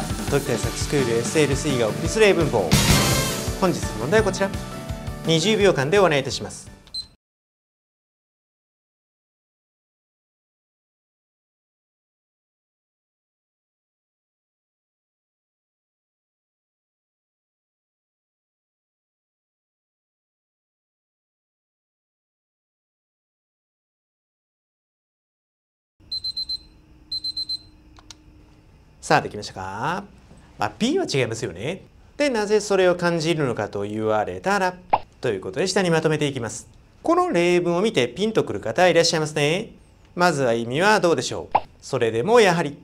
さ同期対策スクール SLC がお送りする英文法本日の問題はこちら20秒間でお願いいたしますさあできましたか、まあ、は違いますよね。でなぜそれを感じるのかと言われたらということで下にまとめていきます。この例文を見てピンとくる方いらっしゃいますね。まずは意味はどうでしょうそれでもやはり。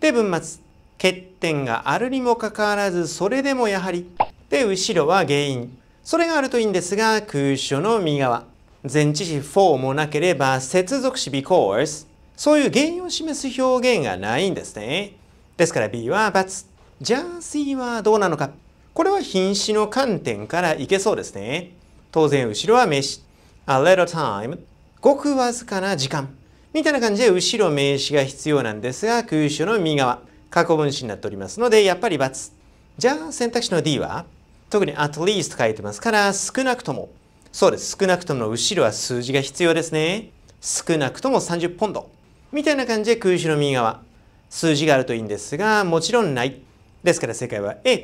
で文末欠点があるにもかかわらずそれでもやはり。で後ろは原因。それがあるといいんですが空所の右側。前置詞 for もなければ接続詞 because そういう原因を示す表現がないんですね。ですから B は×じゃあ C はどうなのかこれは品詞の観点からいけそうですね当然後ろは名詞 a little time ごくわずかな時間みたいな感じで後ろ名詞が必要なんですが空所の右側過去分詞になっておりますのでやっぱり×じゃあ選択肢の D は特に at least と書いてますから少なくともそうです少なくともの後ろは数字が必要ですね少なくとも30ポンドみたいな感じで空手の右側数字があるといいんですが、もちろんない。ですから正解は A。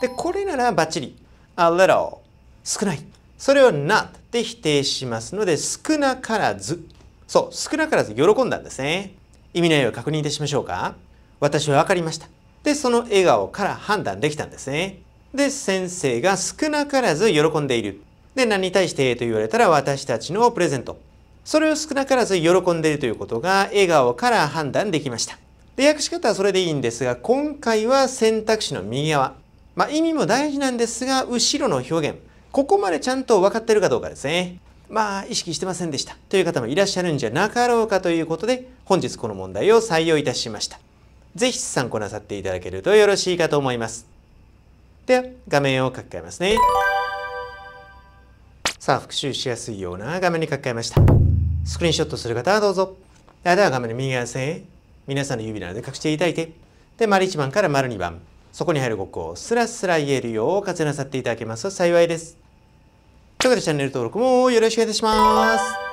で、これならバッチリ。a little 少ない。それを not で否定しますので、少なからず。そう、少なからず喜んだんですね。意味の絵を確認いたしましょうか。私は分かりました。で、その笑顔から判断できたんですね。で、先生が少なからず喜んでいる。で、何に対してと言われたら私たちのプレゼント。それを少なからず喜んでいるということが笑顔から判断できましたで訳し方はそれでいいんですが今回は選択肢の右側、まあ、意味も大事なんですが後ろの表現ここまでちゃんと分かってるかどうかですねまあ意識してませんでしたという方もいらっしゃるんじゃなかろうかということで本日この問題を採用いたしました是非参考なさっていただけるとよろしいかと思いますでは画面を書き換えますねさあ復習しやすいような画面に書き換えましたスクリーンショットする方はどうぞ。では画面の右側線へ、皆さんの指などで隠していただいて、で、丸1番から丸2番、そこに入る語句をスラスラ言えるよう活用なさっていただけますと幸いです。ということでチャンネル登録もよろしくお願いいたします。